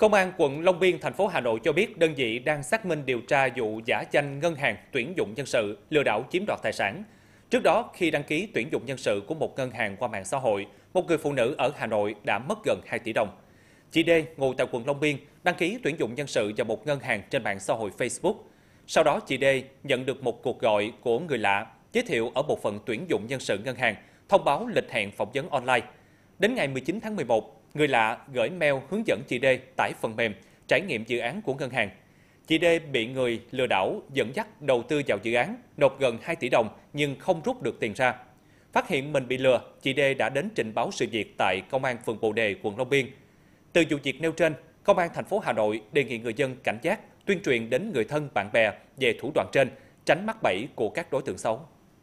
Công an quận Long Biên, thành phố Hà Nội cho biết đơn vị đang xác minh điều tra vụ giả danh ngân hàng tuyển dụng nhân sự, lừa đảo chiếm đoạt tài sản. Trước đó, khi đăng ký tuyển dụng nhân sự của một ngân hàng qua mạng xã hội, một người phụ nữ ở Hà Nội đã mất gần 2 tỷ đồng. Chị D, ngụ tại quận Long Biên, đăng ký tuyển dụng nhân sự vào một ngân hàng trên mạng xã hội Facebook. Sau đó, chị D nhận được một cuộc gọi của người lạ giới thiệu ở bộ phận tuyển dụng nhân sự ngân hàng, thông báo lịch hẹn phỏng vấn online. Đến ngày 19 tháng 11, người lạ gửi mail hướng dẫn chị Đê tải phần mềm trải nghiệm dự án của ngân hàng. Chị Đê bị người lừa đảo dẫn dắt đầu tư vào dự án, nộp gần 2 tỷ đồng nhưng không rút được tiền ra. Phát hiện mình bị lừa, chị Đê đã đến trình báo sự việc tại Công an phường Bồ Đề, quận Long Biên. Từ vụ việc nêu trên, Công an thành phố Hà Nội đề nghị người dân cảnh giác, tuyên truyền đến người thân bạn bè về thủ đoạn trên, tránh mắc bẫy của các đối tượng xấu.